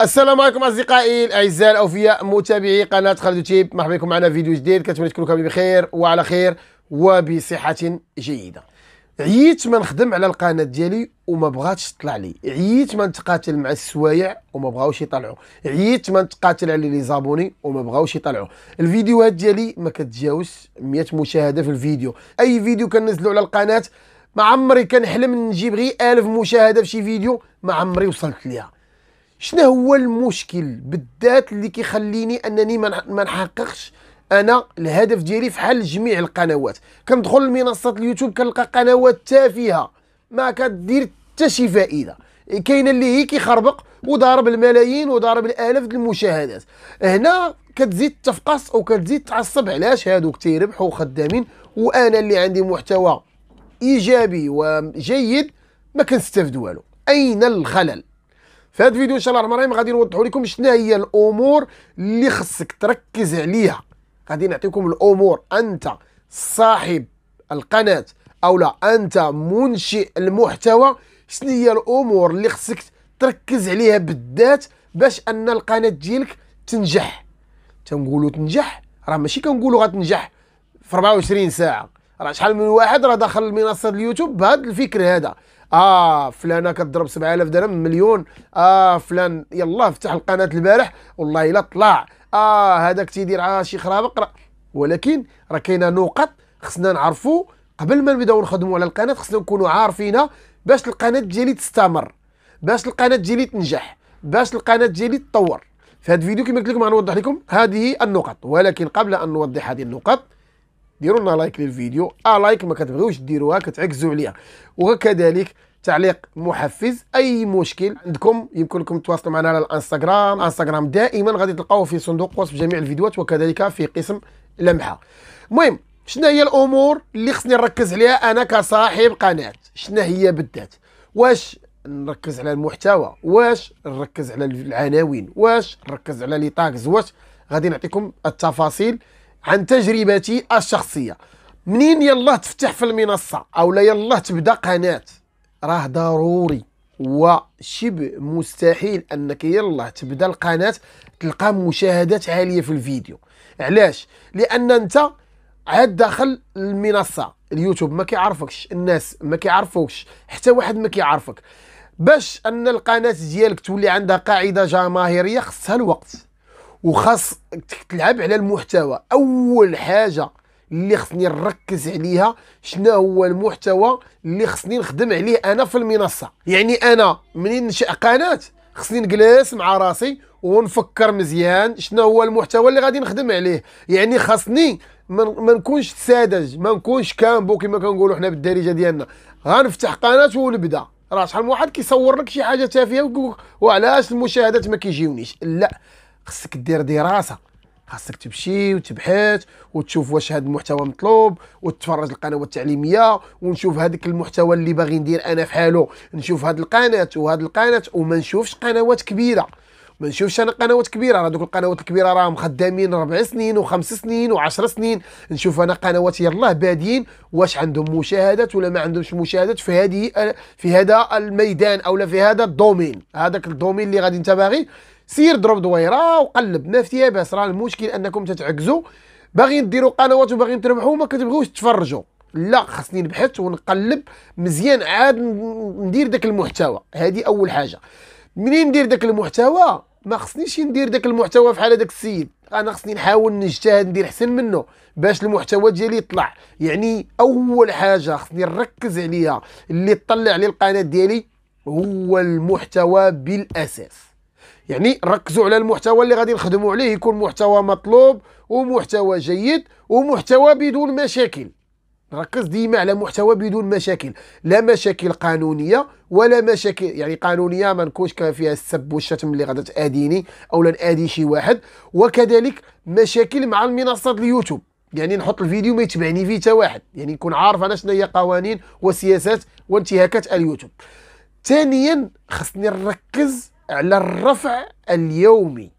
السلام عليكم اصدقائي الاعزاء الاوفياء متابعي قناه خالد تيب مرحبا بكم معنا فيديو جديد كنتمنى تكونوا بخير وعلى خير وبصحه جيده عييت ما نخدم على القناه ديالي وما بغاتش تطلع لي عييت ما نتقاتل مع السوايع وما بغاوش يطلعوا عييت ما نتقاتل على لي زابوني وما بغاوش يطلعوا الفيديوهات ديالي ما كتجاوزش 100 مشاهده في الفيديو اي فيديو كننزلو على القناه ما عمري كنحلم نجيب غير 1000 مشاهده في شي فيديو ما عمري وصلت ليها شنو هو المشكل بالذات اللي كيخليني انني ما نحققش انا الهدف ديالي في حل جميع القنوات كندخل لمنصات اليوتيوب كنلقى قنوات تافهه ما كدير حتى شي فائده كاين اللي هي كيخربق وضارب الملايين وضارب الالاف المشاهدات هنا كتزيد تفقص او كتزيد تعصب علاش هادوك تيربحوا خدامين وانا اللي عندي محتوى ايجابي وجيد ما كنستافد والو اين الخلل في هذا الفيديو ان شاء الله الرحمن الرحيم غادي نوضحوا لكم شنو هي الامور اللي خصك تركز عليها غادي نعطيكم الامور انت صاحب القناه او لا انت منشئ المحتوى شنو هي الامور اللي خصك تركز عليها بالذات باش ان القناه ديالك تنجح تنقولوا تنجح راه ماشي كنقولوا غتنجح في 24 ساعه راه شحال من واحد راه دخل منصه اليوتيوب بهذا الفكر هذا اه فلانه كتضرب 7000 درهم مليون اه فلان يلاه فتح القناه البارح والله الا طلع اه هذاك تيدير على شي خرابق ولكن راه كاينه نقط خصنا نعرفوا قبل ما نبداو نخدموا على القناه خصنا نكونوا عارفينها باش القناه ديالي تستمر باش القناه ديالي تنجح باش القناه ديالي تطور في هذا الفيديو كما قلت لكم غنوضح لكم هذه النقط ولكن قبل ان نوضح هذه النقط ديروا لنا لايك للفيديو اه لايك ما كتبغيوش ديروها كتعكزوا عليها وكذلك تعليق محفز اي مشكل عندكم يمكن لكم تواصلوا معنا على الانستغرام الانستغرام دائما غادي تلقاوه في صندوق وصف جميع الفيديوهات وكذلك في قسم لمحه المهم شنو هي الامور اللي خصني نركز عليها انا كصاحب قناه شنو هي بالذات واش نركز على المحتوى واش نركز على العناوين واش نركز على لي تاكز واش غادي نعطيكم التفاصيل عن تجربتي الشخصيه منين يلاه تفتح في المنصه او لا يلاه تبدا قناه راه ضروري وشبه مستحيل انك يلاه تبدا القناه تلقى مشاهدات عاليه في الفيديو علاش لان انت عاد داخل المنصه اليوتيوب ما كيعرفكش الناس ما كيعرفوكش حتى واحد ما كيعرفك باش ان القناه ديالك تولي عندها قاعده جماهيريه خصها الوقت وخاص تلعب على المحتوى اول حاجه اللي خصني نركز عليها شنو هو المحتوى اللي خصني نخدم عليه انا في المنصه يعني انا منين نشا قناه خصني نجلس مع راسي ونفكر مزيان شنو هو المحتوى اللي غادي نخدم عليه يعني خاصني ما نكونش ساذج ما نكونش كامبو كما كنقولوا حنا بالدارجه ديالنا غنفتح قناه ونبدا راه شحال من واحد كيصور لك شي حاجه تافهه وعلاش المشاهدات ما كيجيونيش لا خصك دير دراسه خاصك تمشي وتبحث وتشوف واش هذا المحتوى مطلوب وتتفرج القنوات التعليميه ونشوف هذاك المحتوى اللي باغي ندير انا فحالو نشوف هذه القناه وهذه القناه وما نشوفش قنوات كبيره ما نشوفش انا قنوات كبيره راه دوك القنوات الكبيره راهم خدامين ربع سنين وخمس سنين وعشر سنين نشوف انا قنوات يلاه بادين واش عندهم مشاهدات ولا ما عندهمش مشاهدات في هذه في هذا الميدان او في هذا الدومين هذاك الدومين اللي غادي انت باغي سير ضرب دويره وقلب ما فيها باس راه المشكل انكم تتعكزوا باغيين ديروا قنوات وباغيين تربحوا وما كتبغيوش تفرجوا لا خصني نبحث ونقلب مزيان عاد ندير داك المحتوى هذه اول حاجه منين ندير داك المحتوى ما خصنيش ندير داك المحتوى بحال هذاك السيد انا خصني نحاول نجتهد ندير احسن منه باش المحتوى ديالي يطلع يعني اول حاجه خصني نركز عليها اللي طلع لي القناه ديالي هو المحتوى بالاساس يعني ركزوا على المحتوى اللي غادي نخدموا عليه يكون محتوى مطلوب ومحتوى جيد ومحتوى بدون مشاكل ركز ديما على محتوى بدون مشاكل لا مشاكل قانونيه ولا مشاكل يعني قانونيه ما نكونش فيها السب والشتم اللي غادي تاديني او لا نادي شي واحد وكذلك مشاكل مع المنصات اليوتيوب يعني نحط الفيديو ما يتبعني فيه حتى واحد يعني نكون عارف انا شنو هي قوانين وسياسات وانتهاكات اليوتيوب ثانيا خصني نركز على الرفع اليومي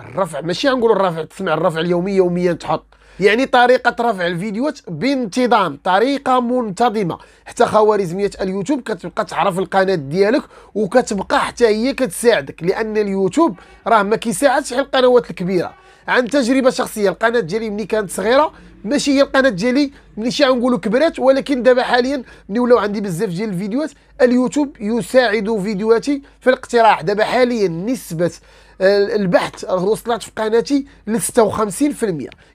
الرفع ماشي غنقولوا الرفع تسمع الرفع اليومي يوميا تحط يعني طريقة رفع الفيديوهات بانتظام طريقة منتظمة حتى خوارزمية اليوتيوب كتبقى تعرف القناة ديالك وكتبقى حتى هي كتساعدك لأن اليوتيوب راه ما كيساعدش القنوات الكبيرة عن تجربه شخصيه القناه ديالي ملي كانت صغيره ماشي هي القناه ديالي ملي شي نقولوا كبرات ولكن دابا حاليا ملي ولاو عندي بزاف ديال الفيديوهات اليوتيوب يساعد فيديوهاتي في الاقتراح دابا حاليا نسبه آه، البحث راه وصلت في قناتي ل 56%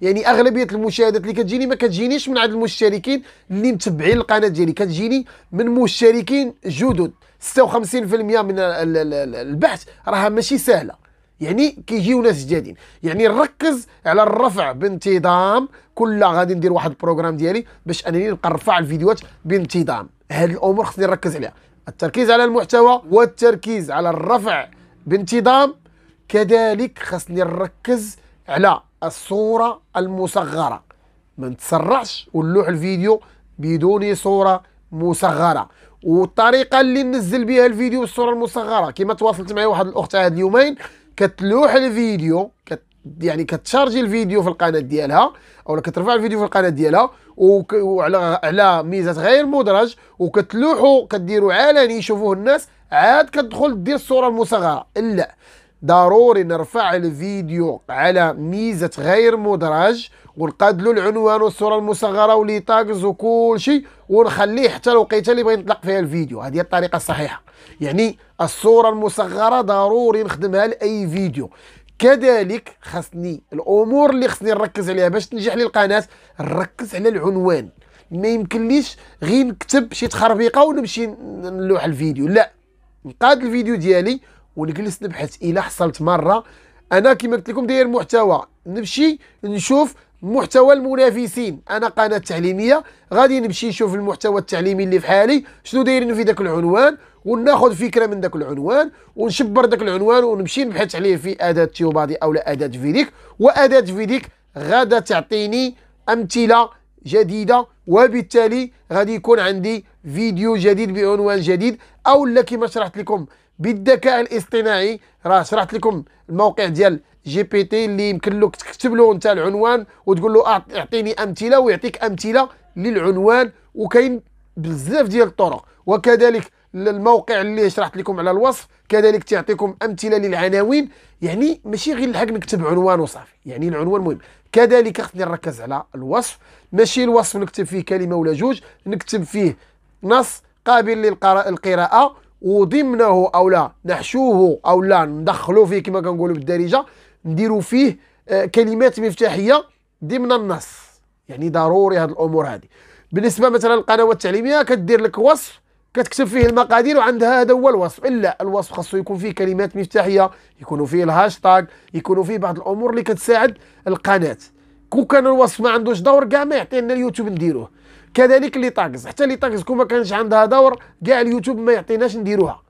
يعني اغلبيه المشاهدات اللي كتجيني ما كتجينيش من عند المشتركين اللي متبعين القناه ديالي كتجيني من مشتركين جدد 56% من البحث راها ماشي سهله يعني كيجيو ناس جدادين يعني نركز على الرفع بانتظام كل غادي ندير واحد البروغرام ديالي باش انني نبقى نرفع الفيديوهات بانتظام هاد الامور خصني نركز عليها التركيز على المحتوى والتركيز على الرفع بانتظام كذلك خصني نركز على الصوره المصغره ما نتسرعش ونلوح الفيديو بدون صوره مصغره والطريقه اللي ننزل بها الفيديو الصوره المصغره كما تواصلت معي واحد الاخت هاد اليومين كتلوح الفيديو كت يعني كتشارجي الفيديو في القناه ديالها اولا كترفع الفيديو في القناه ديالها وك... وعلى على ميزات غير مدرج وكتلوحو كديرو علني يشوفوه الناس عاد كتدخل دير الصوره المصغره لا ضروري نرفع الفيديو على ميزة غير مدرج ونقاد له العنوان والصورة المصغرة ولي تاكز وكل شيء ونخليه حتى الوقيته اللي بغي نطلق فيها الفيديو هذه الطريقة الصحيحة يعني الصورة المصغرة ضروري نخدمها لأي فيديو كذلك خاصني الامور اللي خصني نركز عليها باش تنجح لي القناه نركز على العنوان ما يمكنليش غير نكتب شي تخربيقه ونمشي نلوح الفيديو لا نقاد الفيديو ديالي ونجلس نبحث الا حصلت مره انا كما قلت لكم داير محتوى نمشي نشوف محتوى المنافسين انا قناه تعليميه غادي نمشي نشوف المحتوى التعليمي اللي في حالي شنو دايرين في ذاك العنوان وناخذ فكره من ذاك العنوان ونشبر ذاك العنوان ونمشي نبحث عليه في اداه تيوبادي او لا اداه فيديك واداه فيديك غادا تعطيني امثله جديده وبالتالي غادي يكون عندي فيديو جديد بعنوان جديد او لا كما شرحت لكم بالذكاء الاصطناعي راه شرحت لكم الموقع ديال جي بي تي اللي يمكن لك تكتب له انت العنوان وتقول له اعطيني امثله ويعطيك امثله للعنوان وكاين بزاف ديال الطرق وكذلك الموقع اللي شرحت لكم على الوصف كذلك تعطيكم امثله للعناوين يعني ماشي غير الحق نكتب عنوان وصافي يعني العنوان مهم كذلك خصني نركز على الوصف ماشي الوصف نكتب فيه كلمه ولا جوج نكتب فيه نص قابل للقراءه وضمنه او لا نحشوه او لا ندخلو فيه كما كنقولوا بالدارجه نديروا فيه آه، كلمات مفتاحيه ضمن النص يعني ضروري هاد الامور هذه بالنسبه مثلا للقنوات التعليميه كدير لك وصف كتكتب فيه المقادير وعندها هذا هو الوصف الا الوصف خاصو يكون فيه كلمات مفتاحيه يكونوا فيه الهاشتاج يكونوا فيه بعض الامور اللي كتساعد القناه كون كان الوصف ما عندوش دور كاع ما يعطينا اليوتيوب نديروه كذلك لي طاكس حتى لي طاكس كون ما كانش عندها دور كاع اليوتيوب ما يعطيناش نديروها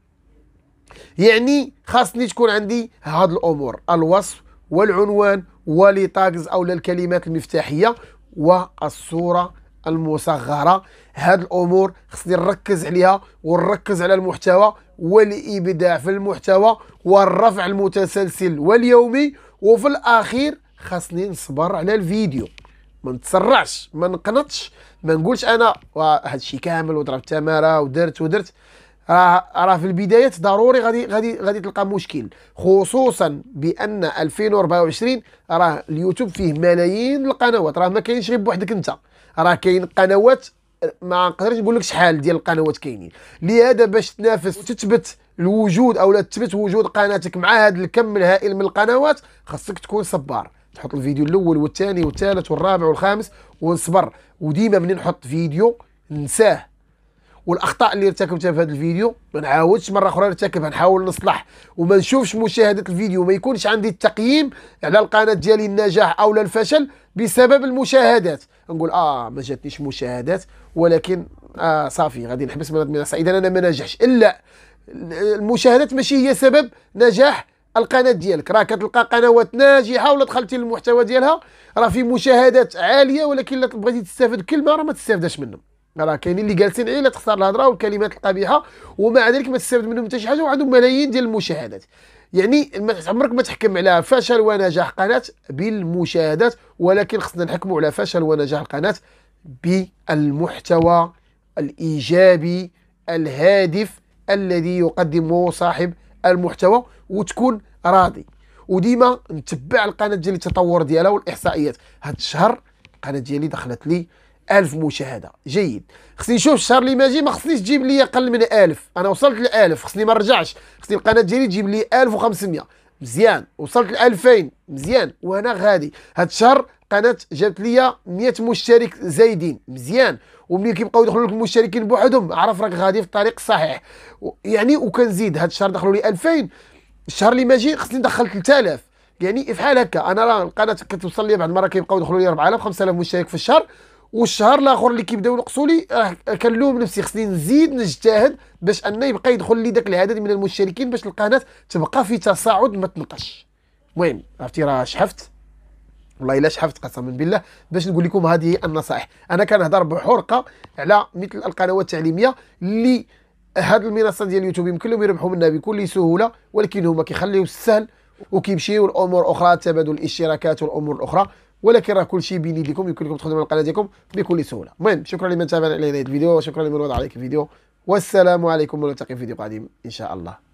يعني خاصني تكون عندي هاد الامور الوصف والعنوان ولي طاكس او الكلمات المفتاحيه والصوره المصغره هاد الامور خصني نركز عليها ونركز على المحتوى والابداع في المحتوى والرفع المتسلسل واليومي وفي الاخير خاصني نصبر على الفيديو ما نتسرعش ما نقنطش ما نقولش انا هذا الشيء كامل وضربت تماره ودرت ودرت راه راه في البدايات ضروري غادي غادي غادي تلقى مشكل خصوصا بان 2024 راه اليوتيوب فيه ملايين القنوات راه ما كاينش غير بوحدك انت راه كاين قنوات ما نقدرش نقول لك شحال ديال القنوات كاينين لهذا باش تنافس وتثبت الوجود او لا تثبت وجود قناتك مع هذا الكم الهائل من القنوات خاصك تكون صبار نحط الفيديو الاول والثاني والثالث والرابع والخامس ونصبر وديما ملي نحط فيديو ننساه والاخطاء اللي ارتكبتها في هذا الفيديو ما نعاودش مره اخرى نرتكبها نحاول نصلح وما نشوفش مشاهده الفيديو ما يكونش عندي التقييم على القناه ديالي النجاح او الفشل بسبب المشاهدات نقول اه ما جاتنيش مشاهدات ولكن اه صافي غادي نحبس من هذه المنصه اذا انا ما نجحش الا المشاهدات ماشي هي سبب نجاح القناه ديالك راه كتلقى قنوات ناجحه ولا دخلتي للمحتوى ديالها راه في مشاهدات عاليه ولكن لا بغيتي تستافد كلمه راه ما تستافداش منهم راه كاينين اللي جالسين عيله تختار الهضره والكلمات القبيحه ومع ذلك ما تستافد منهم حتى شي حاجه وعندهم ملايين ديال المشاهدات يعني عمرك ما تحكم على فشل ونجاح قناه بالمشاهدات ولكن خصنا نحكموا على فشل ونجاح القناه بالمحتوى الايجابي الهادف الذي يقدمه صاحب المحتوى وتكون راضي وديما نتبع القناه ديالي التطور ديالها والاحصائيات هذا الشهر القناه ديالي دخلت لي 1000 مشاهده جيد خصني نشوف الشهر اللي ماجي ما خصنيش تجيب لي اقل من 1000 انا وصلت ل 1000 خصني ما نرجعش خصني القناه ديالي تجيب لي 1500 مزيان وصلت ل 2000 مزيان وانا غادي هاد الشهر القناه جابت لي 100 مشترك زايدين مزيان وملي كيبقاو يدخلوا لك المشتركين بوحدهم عرف راك غادي في الطريق الصحيح يعني وكنزيد هاد الشهر دخلوا لي 2000 الشهر اللي ماجي خصني ندخل 3000 يعني افعال هكا انا راه القناه كتوصل لي بعد المرات كيبقاو يدخلوا لي 4000 5000 مشترك في الشهر والشهر الاخر اللي كيبداو ينقصوا لي راه كنلوم نفسي خصني نزيد نجتهد باش انه يبقى يدخل لي ذاك العدد من المشتركين باش القناه تبقى في تصاعد ما تنقصش المهم عرفتي راه شحفت والله الا شحفت قسما بالله باش نقول لكم هذه النصائح انا كنهضر بحرقه على مثل القنوات التعليميه اللي هاد المنصه ديال اليوتيوب يمكن لهم يربحوا منها بكل سهوله ولكن هما كيخليو السهل وكيمشيو الامور اخرى تبادل الاشتراكات والامور الاخرى ولكن راه كلشي بين يديكم يمكن لكم تخدموا على القناه ديالكم بكل سهوله المهم شكرا لمن تابعنا الى نهايه الفيديو وشكرا لمن وضع عليك الفيديو والسلام عليكم ونلتقي في فيديو قادم ان شاء الله